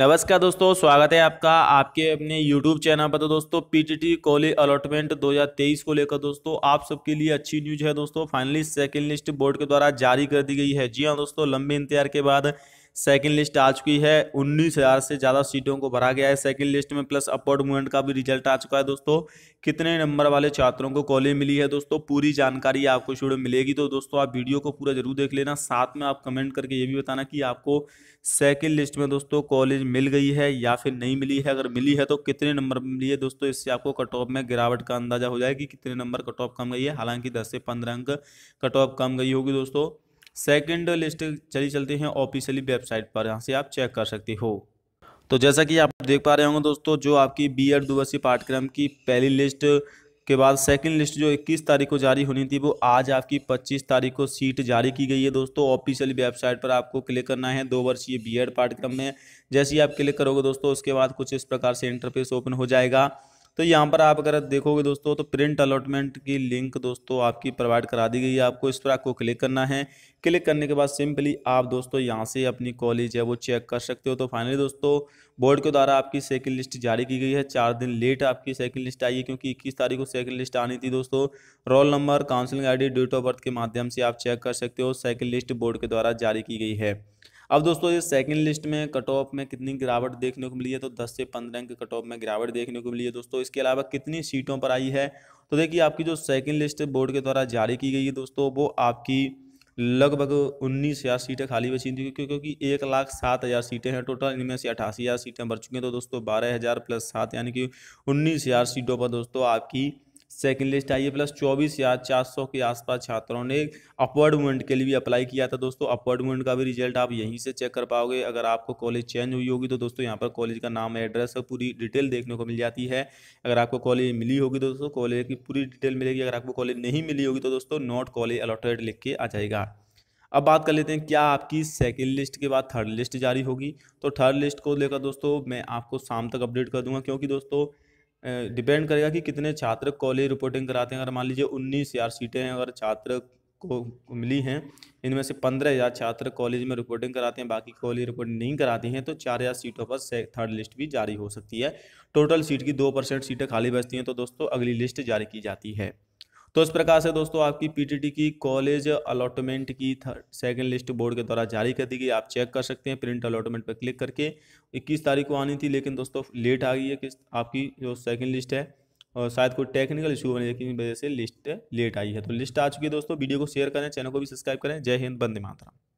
नमस्कार दोस्तों स्वागत है आपका आपके अपने YouTube चैनल पर तो दोस्तों पीटीटी कॉलेज अलॉटमेंट 2023 को लेकर दोस्तों आप सबके लिए अच्छी न्यूज है दोस्तों फाइनली सेकेंड लिस्ट बोर्ड के द्वारा जारी कर दी गई है जी हाँ दोस्तों लंबे इंतजार के बाद सेकंड लिस्ट आ चुकी है उन्नीस हज़ार से ज़्यादा सीटों को भरा गया है सेकंड लिस्ट में प्लस अपवर्ड मूवमेंट का भी रिजल्ट आ चुका है दोस्तों कितने नंबर वाले छात्रों को कॉलेज मिली है दोस्तों पूरी जानकारी आपको इस वीडियो मिलेगी तो दोस्तों आप वीडियो को पूरा जरूर देख लेना साथ में आप कमेंट करके ये भी बताना कि आपको सेकेंड लिस्ट में दोस्तों कॉलेज मिल गई है या फिर नहीं मिली है अगर मिली है तो कितने नंबर मिली है दोस्तों इससे आपको कट ऑफ में गिरावट का अंदाजा हो जाएगी कितने नंबर कट ऑफ कम गई है हालांकि दस से पंद्रह अंक कट ऑफ कम गई होगी दोस्तों सेकंड लिस्ट चली चलते हैं ऑफिशियली वेबसाइट पर यहाँ से आप चेक कर सकते हो तो जैसा कि आप देख पा रहे होंगे दोस्तों जो आपकी बी एड दिवसीय पाठ्यक्रम की पहली लिस्ट के बाद सेकंड लिस्ट जो 21 तारीख को जारी होनी थी वो आज आपकी 25 तारीख को सीट जारी की गई है दोस्तों ऑफिशियली वेबसाइट पर आपको क्लिक करना है दो वर्षीय बी एड पाठ्यक्रम में जैसे ही आप क्लिक करोगे दोस्तों उसके बाद कुछ इस प्रकार से इंटरफेस ओपन हो जाएगा तो यहाँ पर आप अगर देखोगे दोस्तों तो प्रिंट अलॉटमेंट की लिंक दोस्तों आपकी प्रोवाइड करा दी गई है आपको इस पर आपको क्लिक करना है क्लिक करने के बाद सिंपली आप दोस्तों यहाँ से अपनी कॉलेज है वो चेक कर सकते हो तो फाइनली दोस्तों बोर्ड के द्वारा आपकी सेकंड लिस्ट जारी की गई है चार दिन लेट आपकी साइकिल लिस्ट आई है क्योंकि इक्कीस तारीख को साइकिल लिस्ट आनी थी दोस्तों roll number counselling ID date of birth के माध्यम से आप चेक कर सकते हो साइकिल लिस्ट बोर्ड के द्वारा जारी की गई है अब दोस्तों ये सेकंड लिस्ट में कट ऑफ में कितनी गिरावट देखने को मिली है तो 10 से 15 के कट ऑफ में गिरावट देखने को मिली है दोस्तों इसके अलावा कितनी सीटों पर आई है तो देखिए आपकी जो सेकंड लिस्ट बोर्ड के द्वारा जारी की गई है दोस्तों वो आपकी लगभग उन्नीस हज़ार सीटें खाली बची थी क्योंकि क्योंकि एक लाख सात हज़ार सीटें हैं टोटल इनमें से अठासी हज़ार सीटें भर चुकी हैं तो दोस्तों बारह हज़ार प्लस सात यानी कि उन्नीस हज़ार सीटों पर दोस्तों आपकी सेकेंड लिस्ट आई है प्लस चौबीस या चार सौ के आसपास छात्रों ने अपवर्ड मूवमेंट के लिए भी अप्लाई किया था दोस्तों अपवर्ड मूवमेंट का भी रिजल्ट आप यहीं से चेक कर पाओगे अगर आपको कॉलेज चेंज हुई होगी तो दोस्तों यहाँ पर कॉलेज का नाम एड्रेस और पूरी डिटेल देखने को मिल जाती है अगर आपको कॉलेज मिली होगी तो दोस्तों कॉलेज की पूरी डिटेल मिलेगी अगर आपको कॉलेज नहीं मिली होगी तो दोस्तों नॉट कॉलेज अलॉटेड लिख के आ जाएगा अब बात कर लेते हैं क्या आपकी सेकेंड लिस्ट के बाद थर्ड लिस्ट जारी होगी तो थर्ड लिस्ट को लेकर दोस्तों मैं आपको शाम तक अपडेट कर दूंगा क्योंकि दोस्तों डिपेंड करेगा कि कितने छात्र कॉलेज रिपोर्टिंग कराते हैं अगर मान लीजिए उन्नीस हज़ार सीटें हैं अगर छात्र को मिली हैं इनमें से पंद्रह हज़ार छात्र कॉलेज में रिपोर्टिंग कराते हैं बाकी कॉलेज रिपोर्टिंग नहीं कराती हैं तो चार हज़ार सीटों पर थर्ड लिस्ट भी जारी हो सकती है टोटल सीट की दो परसेंट सीटें खाली बचती हैं तो दोस्तों अगली लिस्ट जारी की जाती है तो इस प्रकार से दोस्तों आपकी पीटीटी की कॉलेज अलॉटमेंट की थर्ड सेकंड लिस्ट बोर्ड के द्वारा जारी कर दी गई आप चेक कर सकते हैं प्रिंट अलॉटमेंट पर क्लिक करके 21 तारीख को आनी थी लेकिन दोस्तों लेट आ गई है कि आपकी जो सेकंड लिस्ट है और शायद कोई टेक्निकल इशू होने की वजह से लिस्ट लेट आई है तो लिस्ट आ चुकी है दोस्तों वीडियो को शेयर करें चैनल को भी सब्सक्राइब करें जय हिंद बंदे मातरा